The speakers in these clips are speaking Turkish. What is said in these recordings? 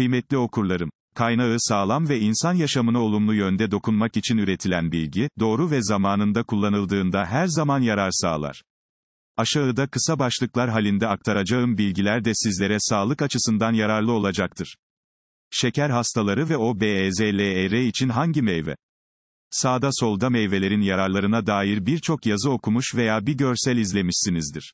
Kıymetli okurlarım, kaynağı sağlam ve insan yaşamına olumlu yönde dokunmak için üretilen bilgi, doğru ve zamanında kullanıldığında her zaman yarar sağlar. Aşağıda kısa başlıklar halinde aktaracağım bilgiler de sizlere sağlık açısından yararlı olacaktır. Şeker hastaları ve OBEZLER için hangi meyve? Sağda solda meyvelerin yararlarına dair birçok yazı okumuş veya bir görsel izlemişsinizdir.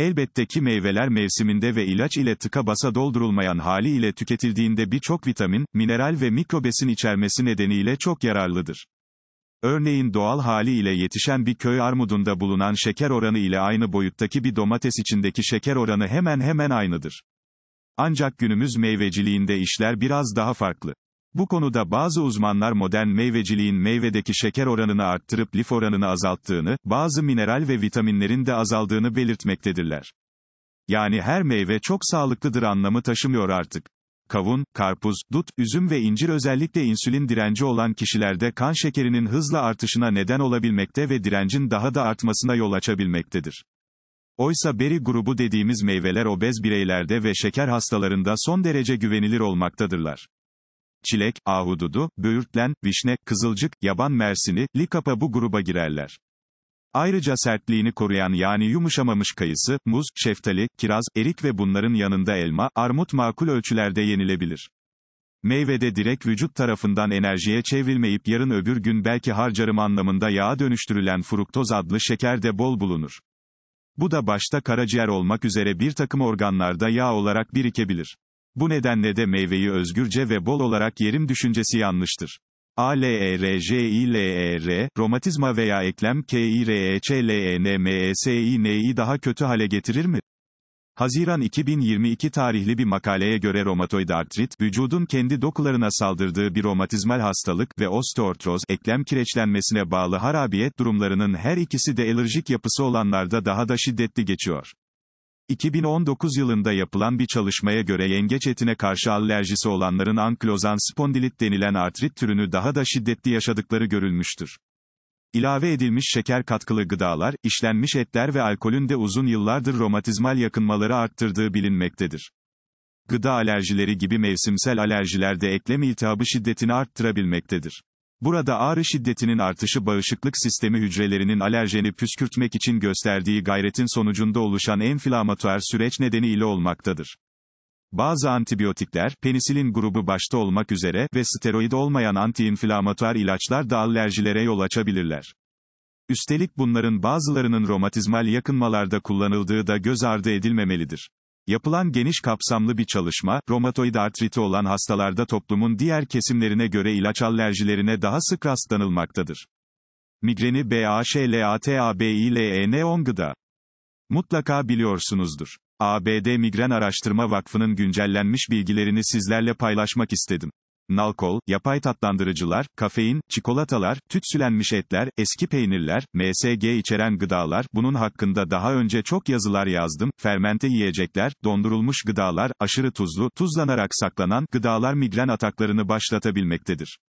Elbette ki meyveler mevsiminde ve ilaç ile tıka basa doldurulmayan hali ile tüketildiğinde birçok vitamin, mineral ve mikrobesin içermesi nedeniyle çok yararlıdır. Örneğin doğal hali ile yetişen bir köy armudunda bulunan şeker oranı ile aynı boyuttaki bir domates içindeki şeker oranı hemen hemen aynıdır. Ancak günümüz meyveciliğinde işler biraz daha farklı. Bu konuda bazı uzmanlar modern meyveciliğin meyvedeki şeker oranını arttırıp lif oranını azalttığını, bazı mineral ve vitaminlerin de azaldığını belirtmektedirler. Yani her meyve çok sağlıklıdır anlamı taşımıyor artık. Kavun, karpuz, dut, üzüm ve incir özellikle insülin direnci olan kişilerde kan şekerinin hızla artışına neden olabilmekte ve direncin daha da artmasına yol açabilmektedir. Oysa beri grubu dediğimiz meyveler obez bireylerde ve şeker hastalarında son derece güvenilir olmaktadırlar çilek, ahududu, böğürtlen, vişne, kızılcık, yaban mersini, likapa bu gruba girerler. Ayrıca sertliğini koruyan yani yumuşamamış kayısı, muz, şeftali, kiraz, erik ve bunların yanında elma, armut makul ölçülerde yenilebilir. Meyvede direkt vücut tarafından enerjiye çevrilmeyip yarın öbür gün belki harcarım anlamında yağa dönüştürülen fruktoz adlı şeker de bol bulunur. Bu da başta karaciğer olmak üzere bir takım organlarda yağ olarak birikebilir. Bu nedenle de meyveyi özgürce ve bol olarak yerim düşüncesi yanlıştır. A L L J I E R. romatizma veya eklem K I I R E E E L N M e S KİREÇLENMESİNİ e daha kötü hale getirir mi? Haziran 2022 tarihli bir makaleye göre romatoid artrit, vücudun kendi dokularına saldırdığı bir romatizmal hastalık ve osteoartroz, eklem kireçlenmesine bağlı harabiyet durumlarının her ikisi de alerjik yapısı olanlarda daha da şiddetli geçiyor. 2019 yılında yapılan bir çalışmaya göre yengeç etine karşı alerjisi olanların ankylozan spondilit denilen artrit türünü daha da şiddetli yaşadıkları görülmüştür. İlave edilmiş şeker katkılı gıdalar, işlenmiş etler ve alkolün de uzun yıllardır romatizmal yakınmaları arttırdığı bilinmektedir. Gıda alerjileri gibi mevsimsel alerjiler de eklem iltihabı şiddetini arttırabilmektedir. Burada ağrı şiddetinin artışı bağışıklık sistemi hücrelerinin alerjeni püskürtmek için gösterdiği gayretin sonucunda oluşan enflamatuar süreç nedeniyle olmaktadır. Bazı antibiyotikler, penisilin grubu başta olmak üzere ve steroid olmayan antiinflamatuar ilaçlar da alerjilere yol açabilirler. Üstelik bunların bazılarının romatizmal yakınmalarda kullanıldığı da göz ardı edilmemelidir. Yapılan geniş kapsamlı bir çalışma, romatoid artriti olan hastalarda toplumun diğer kesimlerine göre ilaç alerjilerine daha sık rastlanılmaktadır. Migreni BAŞLATABİLEN10 gıda. Mutlaka biliyorsunuzdur. ABD Migren Araştırma Vakfı'nın güncellenmiş bilgilerini sizlerle paylaşmak istedim nalkol, yapay tatlandırıcılar, kafein, çikolatalar, tütsülenmiş etler, eski peynirler, MSG içeren gıdalar, bunun hakkında daha önce çok yazılar yazdım, fermente yiyecekler, dondurulmuş gıdalar, aşırı tuzlu, tuzlanarak saklanan, gıdalar migren ataklarını başlatabilmektedir.